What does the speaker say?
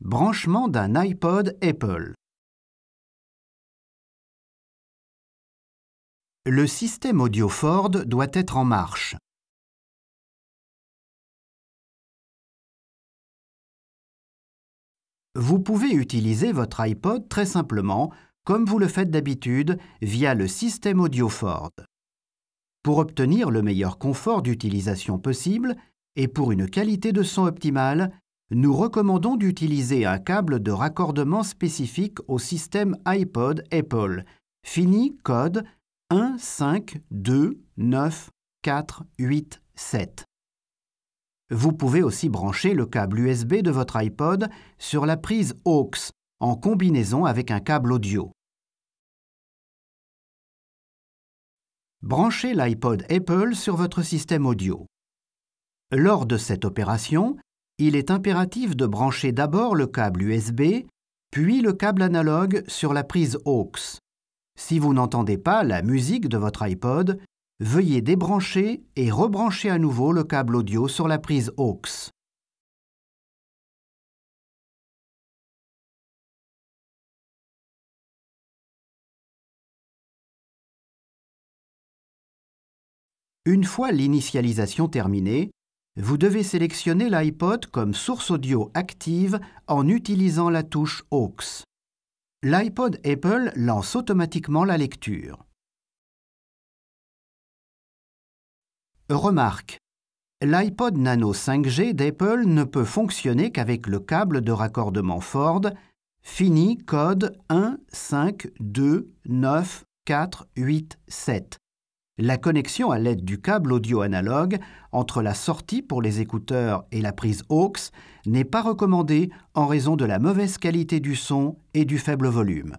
Branchement d'un iPod Apple. Le système audio Ford doit être en marche. Vous pouvez utiliser votre iPod très simplement, comme vous le faites d'habitude, via le système audio Ford. Pour obtenir le meilleur confort d'utilisation possible et pour une qualité de son optimale, nous recommandons d'utiliser un câble de raccordement spécifique au système iPod Apple, fini code 1 5 2 9 4 8 7. Vous pouvez aussi brancher le câble USB de votre iPod sur la prise AUX en combinaison avec un câble audio. Branchez l'iPod Apple sur votre système audio. Lors de cette opération, il est impératif de brancher d'abord le câble USB, puis le câble analogue sur la prise AUX. Si vous n'entendez pas la musique de votre iPod, veuillez débrancher et rebrancher à nouveau le câble audio sur la prise AUX. Une fois l'initialisation terminée, vous devez sélectionner l'iPod comme source audio active en utilisant la touche AUX. L'iPod Apple lance automatiquement la lecture. Remarque. L'iPod Nano 5G d'Apple ne peut fonctionner qu'avec le câble de raccordement Ford fini code 1, 5, 2, 9, 4, 8, 7 la connexion à l'aide du câble audio analogue entre la sortie pour les écouteurs et la prise aux n'est pas recommandée en raison de la mauvaise qualité du son et du faible volume.